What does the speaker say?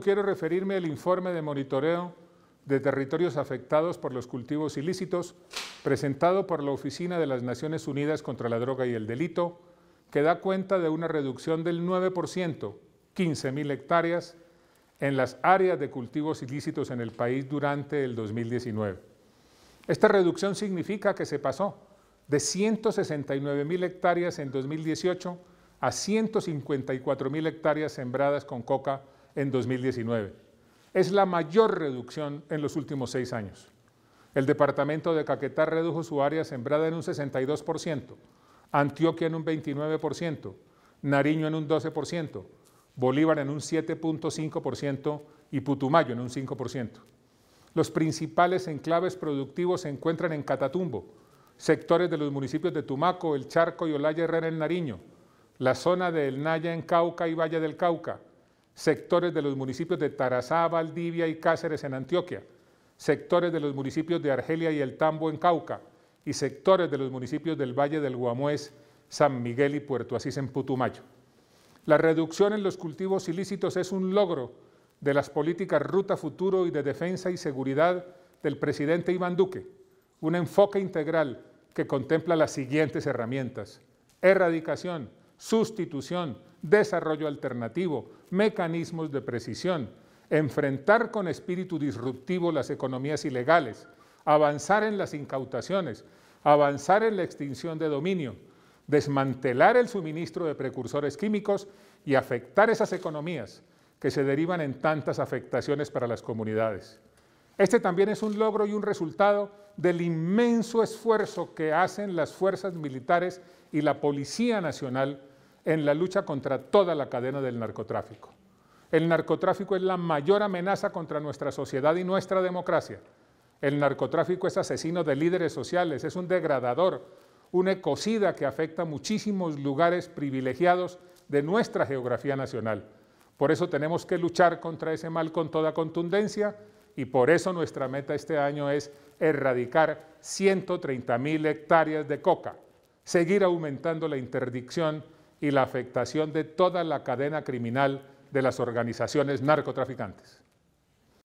Quiero referirme al informe de monitoreo de territorios afectados por los cultivos ilícitos presentado por la Oficina de las Naciones Unidas contra la Droga y el Delito, que da cuenta de una reducción del 9%, 15.000 hectáreas, en las áreas de cultivos ilícitos en el país durante el 2019. Esta reducción significa que se pasó de 169.000 hectáreas en 2018 a 154.000 hectáreas sembradas con coca en 2019. Es la mayor reducción en los últimos seis años. El departamento de Caquetá redujo su área sembrada en un 62%, Antioquia en un 29%, Nariño en un 12%, Bolívar en un 7.5% y Putumayo en un 5%. Los principales enclaves productivos se encuentran en Catatumbo, sectores de los municipios de Tumaco, El Charco y Olaya Herrera en Nariño, la zona de El Naya en Cauca y Valle del Cauca, sectores de los municipios de Tarazá, Valdivia y Cáceres en Antioquia, sectores de los municipios de Argelia y El Tambo en Cauca y sectores de los municipios del Valle del Guamués, San Miguel y Puerto Asís en Putumayo. La reducción en los cultivos ilícitos es un logro de las políticas Ruta Futuro y de Defensa y Seguridad del presidente Iván Duque, un enfoque integral que contempla las siguientes herramientas. Erradicación, sustitución, desarrollo alternativo, mecanismos de precisión, enfrentar con espíritu disruptivo las economías ilegales, avanzar en las incautaciones, avanzar en la extinción de dominio, desmantelar el suministro de precursores químicos y afectar esas economías que se derivan en tantas afectaciones para las comunidades. Este también es un logro y un resultado del inmenso esfuerzo que hacen las fuerzas militares y la Policía Nacional en la lucha contra toda la cadena del narcotráfico. El narcotráfico es la mayor amenaza contra nuestra sociedad y nuestra democracia. El narcotráfico es asesino de líderes sociales, es un degradador, una ecocida que afecta muchísimos lugares privilegiados de nuestra geografía nacional. Por eso tenemos que luchar contra ese mal con toda contundencia y por eso nuestra meta este año es erradicar 130.000 hectáreas de coca, seguir aumentando la interdicción y la afectación de toda la cadena criminal de las organizaciones narcotraficantes.